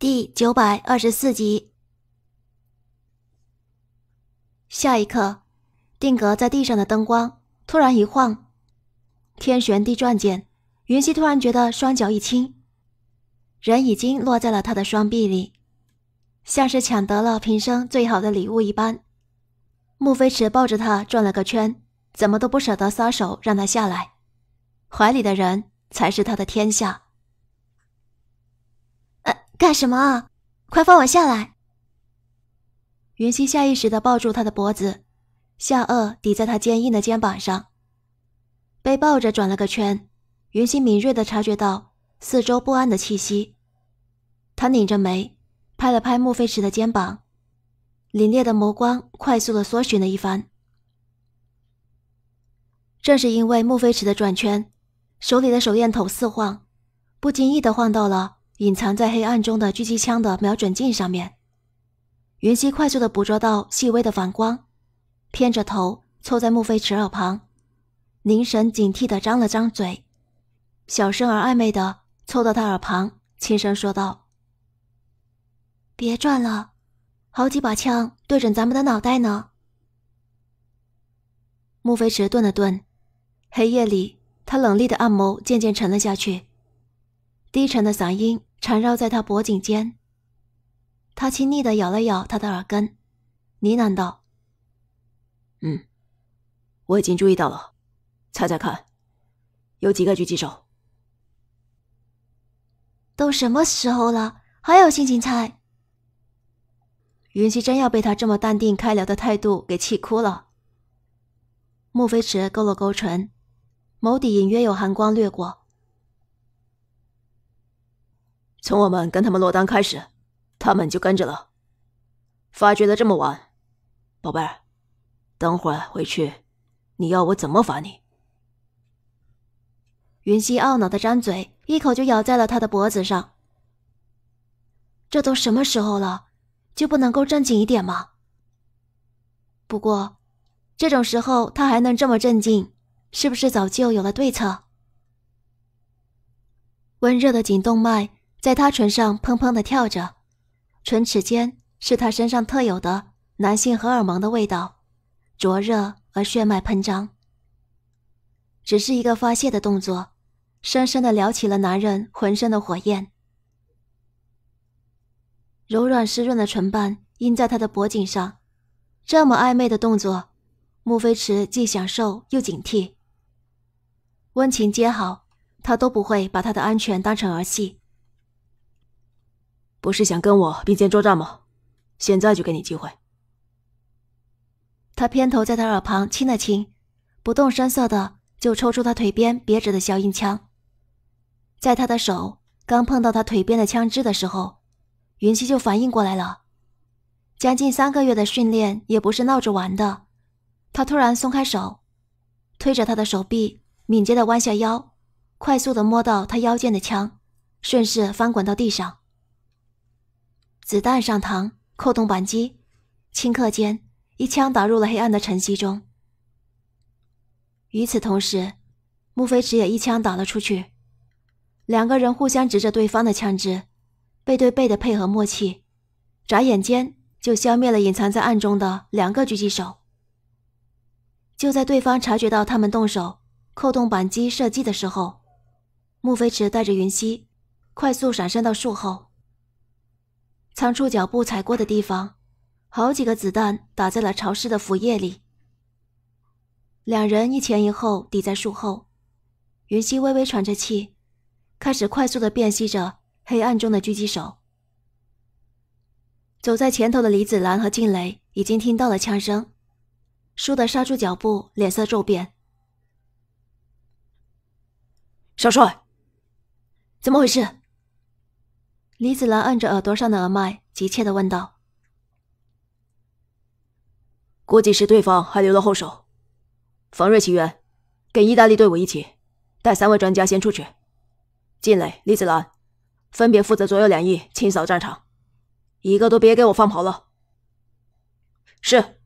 第九百二十四集。下一刻，定格在地上的灯光突然一晃，天旋地转间，云溪突然觉得双脚一轻，人已经落在了他的双臂里，像是抢得了平生最好的礼物一般。穆飞驰抱着他转了个圈，怎么都不舍得撒手让他下来，怀里的人才是他的天下。干什么？快放我下来！云溪下意识的抱住他的脖子，下颚抵在他坚硬的肩膀上，被抱着转了个圈。云溪敏锐的察觉到四周不安的气息，他拧着眉，拍了拍穆飞驰的肩膀，凛冽的眸光快速的搜寻了一番。正是因为穆飞驰的转圈，手里的手电筒四晃，不经意的晃到了。隐藏在黑暗中的狙击枪的瞄准镜上面，云溪快速的捕捉到细微的反光，偏着头凑在穆飞驰耳旁，凝神警惕地张了张嘴，小声而暧昧地凑到他耳旁，轻声说道：“别转了，好几把枪对准咱们的脑袋呢。”穆飞驰顿了顿，黑夜里他冷厉的暗眸渐渐沉了下去，低沉的嗓音。缠绕在他脖颈间，他轻昵的咬了咬他的耳根，呢喃道：“嗯，我已经注意到了，猜猜看，有几个狙击手？都什么时候了，还有心情猜？”云溪真要被他这么淡定开聊的态度给气哭了。莫飞驰勾了勾唇，眸底隐约有寒光掠过。从我们跟他们落单开始，他们就跟着了。发觉的这么晚，宝贝儿，等会儿回去，你要我怎么罚你？云溪懊恼的张嘴，一口就咬在了他的脖子上。这都什么时候了，就不能够正经一点吗？不过，这种时候他还能这么镇静，是不是早就有了对策？温热的颈动脉。在他唇上砰砰地跳着，唇齿间是他身上特有的男性荷尔蒙的味道，灼热而血脉喷张。只是一个发泄的动作，深深地撩起了男人浑身的火焰。柔软湿润的唇瓣印在他的脖颈上，这么暧昧的动作，穆飞驰既享受又警惕，温情皆好，他都不会把他的安全当成儿戏。不是想跟我并肩作战吗？现在就给你机会。他偏头在他耳旁亲了亲，不动声色的就抽出他腿边别着的消音枪。在他的手刚碰到他腿边的枪支的时候，云溪就反应过来了。将近三个月的训练也不是闹着玩的，他突然松开手，推着他的手臂，敏捷的弯下腰，快速的摸到他腰间的枪，顺势翻滚到地上。子弹上膛，扣动扳机，顷刻间一枪打入了黑暗的晨曦中。与此同时，穆飞驰也一枪打了出去。两个人互相指着对方的枪支，背对背的配合默契，眨眼间就消灭了隐藏在暗中的两个狙击手。就在对方察觉到他们动手扣动扳机射击的时候，穆飞驰带着云溪快速闪身到树后。仓促脚步踩过的地方，好几个子弹打在了潮湿的腐叶里。两人一前一后抵在树后，云溪微微喘着气，开始快速的辨析着黑暗中的狙击手。走在前头的李子兰和静蕾已经听到了枪声，倏地刹住脚步，脸色骤变：“少帅，怎么回事？”李子兰按着耳朵上的耳麦，急切的问道：“估计是对方还留了后手，冯瑞奇元跟意大利队伍一起，带三位专家先出去。靳磊、李子兰分别负责左右两翼清扫战场，一个都别给我放跑了。”是。